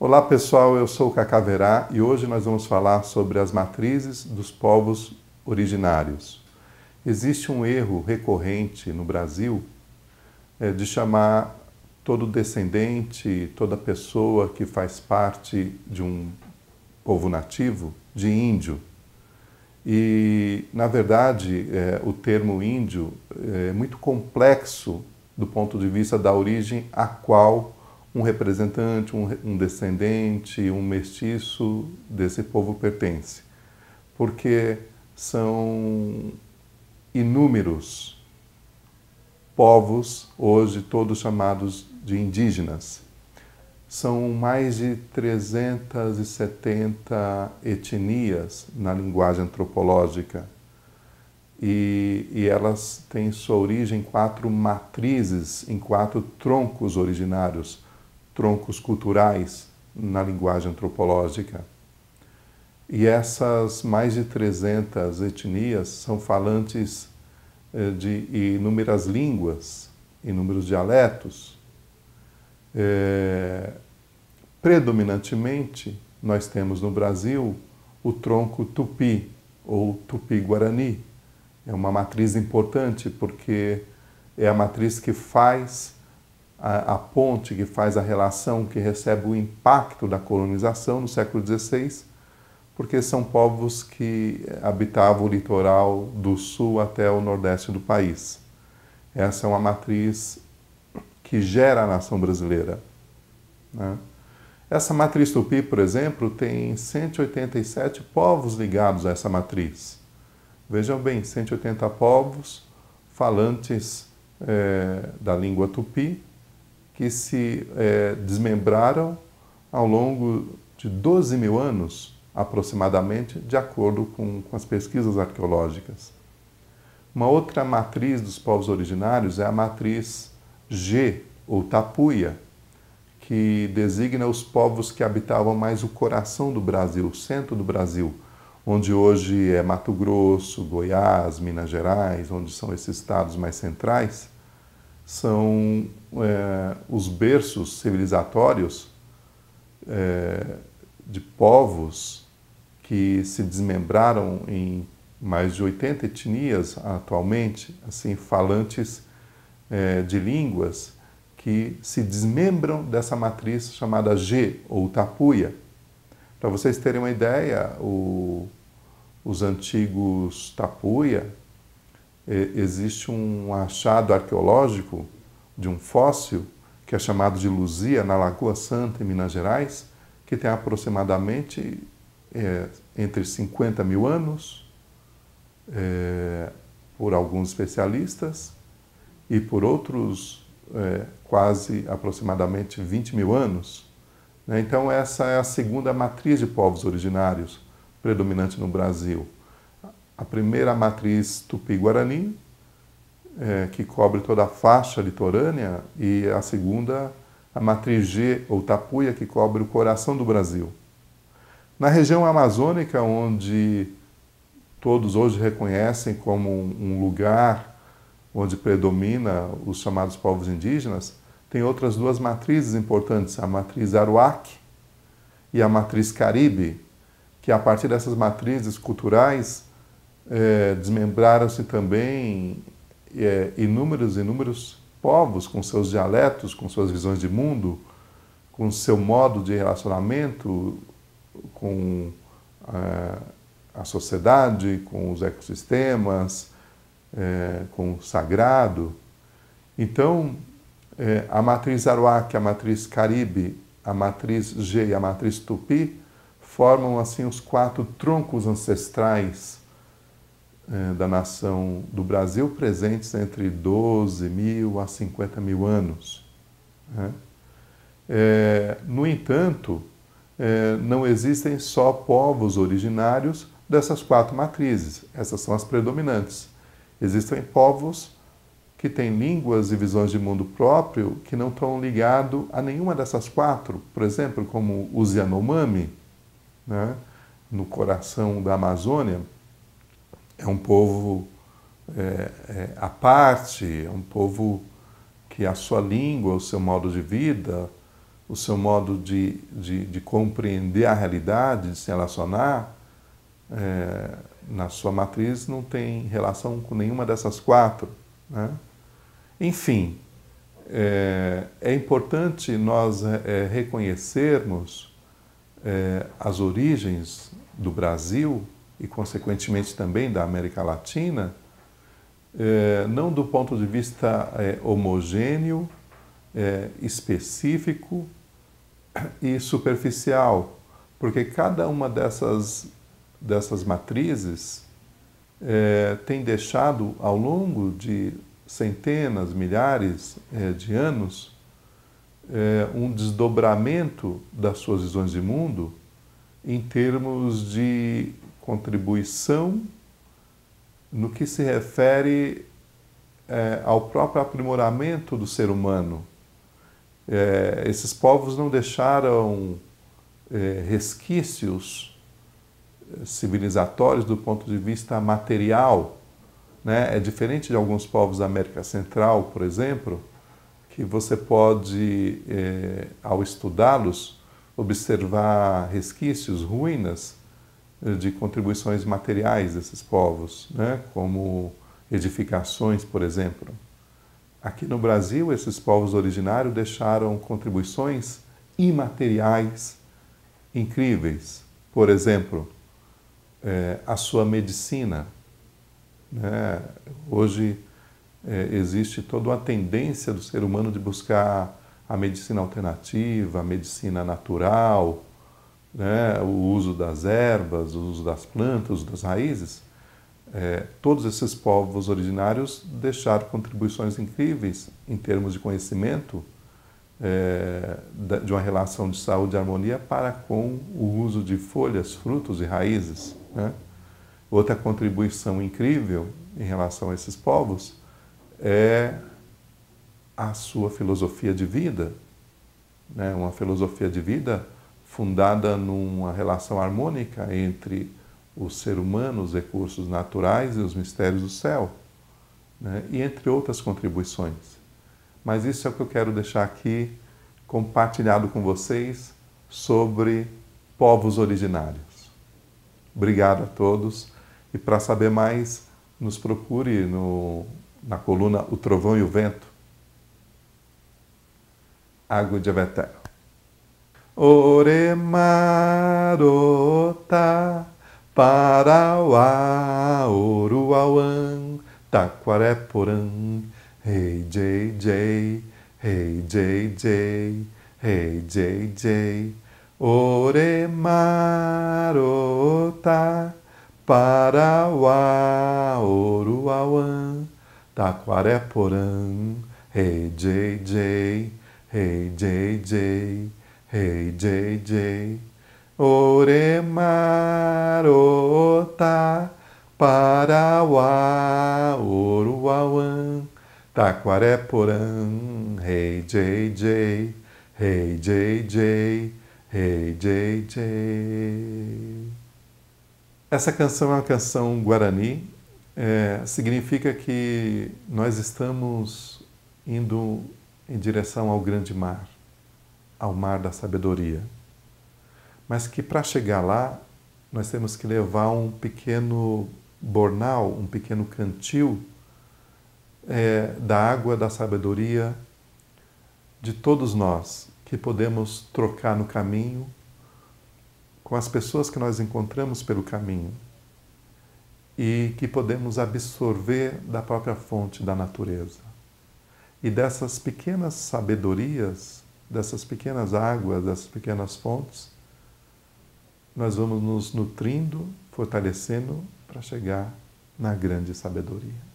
Olá pessoal, eu sou o Cacaverá e hoje nós vamos falar sobre as matrizes dos povos originários. Existe um erro recorrente no Brasil é, de chamar todo descendente, toda pessoa que faz parte de um povo nativo de índio. E, na verdade, é, o termo índio é muito complexo do ponto de vista da origem a qual um representante, um, um descendente, um mestiço desse povo pertence, porque são inúmeros povos, hoje todos chamados de indígenas. São mais de 370 etnias na linguagem antropológica. E, e, elas têm sua origem em quatro matrizes, em quatro troncos originários, troncos culturais na linguagem antropológica. E essas mais de 300 etnias são falantes eh, de inúmeras línguas, inúmeros dialetos. É, predominantemente, nós temos no Brasil o tronco tupi ou tupi-guarani. É uma matriz importante porque é a matriz que faz a, a ponte que faz a relação que recebe o impacto da colonização no século XVI, porque são povos que habitavam o litoral do sul até o nordeste do país. Essa é uma matriz que gera a nação brasileira. Né? Essa matriz tupi, por exemplo, tem 187 povos ligados a essa matriz. Vejam bem, 180 povos falantes é, da língua tupi, que se é, desmembraram ao longo de 12 mil anos, aproximadamente, de acordo com, com as pesquisas arqueológicas. Uma outra matriz dos povos originários é a matriz G, ou Tapuia, que designa os povos que habitavam mais o coração do Brasil, o centro do Brasil, onde hoje é Mato Grosso, Goiás, Minas Gerais, onde são esses estados mais centrais são é, os berços civilizatórios é, de povos que se desmembraram em mais de 80 etnias atualmente, assim, falantes é, de línguas que se desmembram dessa matriz chamada G ou Tapuia. Para vocês terem uma ideia, o, os antigos Tapuia existe um achado arqueológico de um fóssil que é chamado de Luzia, na Lagoa Santa, em Minas Gerais, que tem aproximadamente é, entre 50 mil anos, é, por alguns especialistas, e por outros é, quase aproximadamente 20 mil anos. Né? Então, essa é a segunda matriz de povos originários predominante no Brasil a primeira matriz tupi-guarani, é, que cobre toda a faixa litorânea, e a segunda, a matriz G, ou tapuia, que cobre o coração do Brasil. Na região amazônica, onde todos hoje reconhecem como um lugar onde predomina os chamados povos indígenas, tem outras duas matrizes importantes, a matriz Aruac e a matriz Caribe, que a partir dessas matrizes culturais é, desmembraram-se também é, inúmeros, inúmeros povos com seus dialetos, com suas visões de mundo, com seu modo de relacionamento com a, é, a sociedade, com os ecossistemas, é, com o sagrado. Então, é, a matriz Aruac, a matriz Caribe, a matriz G e a matriz Tupi formam assim os quatro troncos ancestrais é, da nação do Brasil presentes entre 12 mil a 50 mil anos. Né? É, no entanto, é, não existem só povos originários dessas quatro matrizes, essas são as predominantes. Existem povos que têm línguas e visões de mundo próprio que não estão ligados a nenhuma dessas quatro, por exemplo, como os Yanomami, né? no coração da Amazônia, é um povo é, é, à parte, é um povo que a sua língua, o seu modo de vida, o seu modo de, de, de compreender a realidade, de se relacionar, é, na sua matriz não tem relação com nenhuma dessas quatro. Né? Enfim, é, é, importante nós é, é reconhecermos é, as origens do Brasil e, consequentemente, também da América Latina, é, não do ponto de vista é, homogêneo, é, específico e superficial, porque cada uma dessas, dessas matrizes é, tem deixado, ao longo de centenas, milhares é, de anos, é, um desdobramento das suas visões de mundo em termos de contribuição no que se refere é, ao próprio aprimoramento do ser humano. É, esses povos não deixaram é, resquícios é, civilizatórios do ponto de vista material. Né? É diferente de alguns povos da América Central, por exemplo, que você pode, é, ao estudá-los, observar resquícios, ruínas eh, de contribuições materiais desses povos, né? como edificações, por exemplo. Aqui no Brasil, esses povos originários deixaram contribuições imateriais incríveis. Por exemplo, é, a sua medicina. Né? Hoje é, existe toda uma tendência do ser humano de buscar a medicina alternativa, a medicina natural, né, o uso das ervas, o uso das plantas, o uso das raízes, é, todos esses povos originários deixaram contribuições incríveis em termos de conhecimento é, de uma relação de saúde e harmonia para com o uso de folhas, frutos e raízes. Né? Outra contribuição incrível em relação a esses povos é a sua filosofia de vida, né? uma filosofia de vida fundada numa relação harmônica entre o ser humano, os recursos naturais e os mistérios do céu, né? e entre outras contribuições. Mas isso é o que eu quero deixar aqui compartilhado com vocês sobre povos originários. Obrigado a todos. E para saber mais, nos procure no, na coluna O Trovão e o Vento. Água de Avetel para Oremarota Parauá Oruauã Taquareporã Hey Jay Hey JJ Hey para oa Parauá taquaré Taquareporã Hey Jay Hey Jay Hey JJ, Oremarota, Parauá, Oruauã, Taquareporã, Hey JJ, Hey JJ, Hey JJ. Essa canção é uma canção guarani, é, significa que nós estamos indo em direção ao grande mar ao mar da sabedoria. Mas que para chegar lá, nós temos que levar um pequeno bornal, um pequeno cantil é, da água da sabedoria de todos nós, que podemos trocar no caminho com as pessoas que nós encontramos pelo caminho e que podemos absorver da própria fonte da natureza. E dessas pequenas sabedorias dessas pequenas águas, dessas pequenas fontes, nós vamos nos nutrindo, fortalecendo para chegar na grande sabedoria.